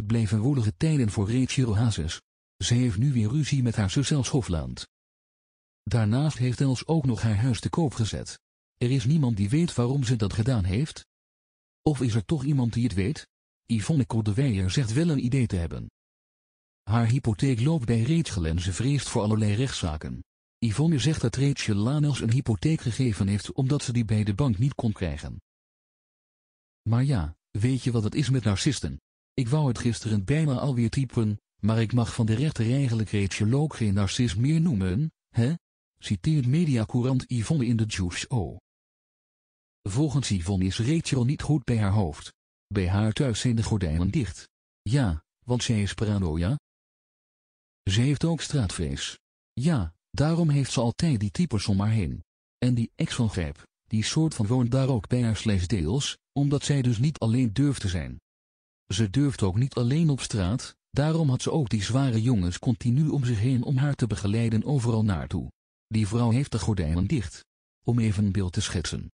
Het bleven woelige tijden voor Rachel Hazes. Ze heeft nu weer ruzie met haar zus Els Hofland. Daarnaast heeft Els ook nog haar huis te koop gezet. Er is niemand die weet waarom ze dat gedaan heeft. Of is er toch iemand die het weet? Yvonne Cordeweyer zegt wel een idee te hebben. Haar hypotheek loopt bij Rachel en ze vreest voor allerlei rechtszaken. Yvonne zegt dat Rachel Lanels een hypotheek gegeven heeft omdat ze die bij de bank niet kon krijgen. Maar ja, weet je wat het is met narcisten? Ik wou het gisteren bijna alweer typen, maar ik mag van de rechter eigenlijk Rachel ook geen narcist meer noemen, hè? Citeert mediacourant Yvonne in de Juice O. Volgens Yvonne is Rachel niet goed bij haar hoofd. Bij haar thuis zijn de gordijnen dicht. Ja, want zij is paranoia. Ze heeft ook straatvrees. Ja, daarom heeft ze altijd die types om haar heen. En die ex van Grijp, die soort van woont daar ook bij haar slechts deels, omdat zij dus niet alleen durft te zijn. Ze durft ook niet alleen op straat, daarom had ze ook die zware jongens continu om zich heen om haar te begeleiden overal naartoe. Die vrouw heeft de gordijnen dicht. Om even een beeld te schetsen.